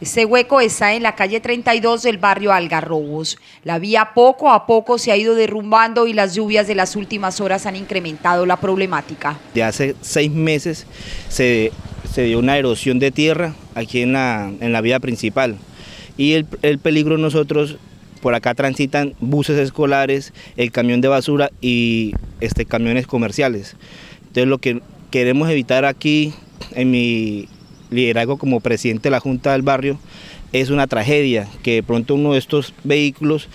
Este hueco está en la calle 32 del barrio Algarrobos. La vía poco a poco se ha ido derrumbando y las lluvias de las últimas horas han incrementado la problemática. De hace seis meses se, dio una erosión de tierra aquí en la, en vía principal y el, el peligro nosotros por acá transitan buses escolares, el camión de basura y este, camiones comerciales. Entonces lo que queremos evitar aquí en mi liderazgo como presidente de la Junta del Barrio, es una tragedia que de pronto uno de estos vehículos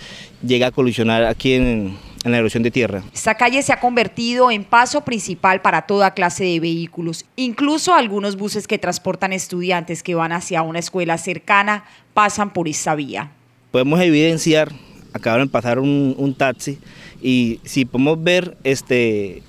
llega a colisionar aquí en, la erosión de tierra. Esta calle se ha convertido en paso principal para toda clase de vehículos, incluso algunos buses que transportan estudiantes que van hacia una escuela cercana pasan por esta vía. Podemos evidenciar, acabaron de pasar un, un taxi y si podemos ver este,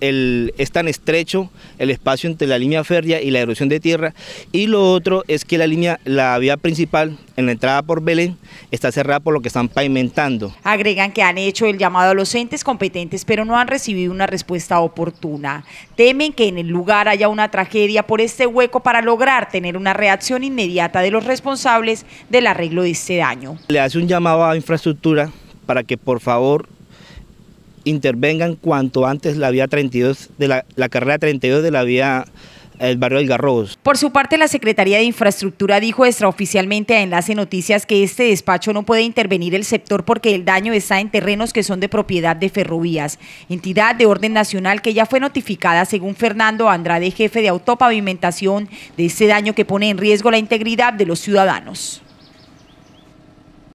es tan estrecho el espacio entre la línea férrea y la erosión de tierra. Y lo otro es que la línea, la vía principal en la entrada por Belén está cerrada por lo que están pavimentando. Agregan que han hecho el llamado a los entes competentes, pero no han recibido una respuesta oportuna. Temen que en el lugar haya una tragedia por este hueco para lograr tener una reacción inmediata de los responsables del arreglo de este daño. Le hace un llamado a infraestructura para que por favor intervengan cuanto antes la vía 32 de la, carrera 32 de la vía el barrio del Garros. Por su parte, la Secretaría de Infraestructura dijo extraoficialmente a Enlace Noticias que este despacho no puede intervenir el sector porque el daño está en terrenos que son de propiedad de Ferrovías, entidad de orden nacional que ya fue notificada, según Fernando Andrade, jefe de autopavimentación, de este daño que pone en riesgo la integridad de los ciudadanos.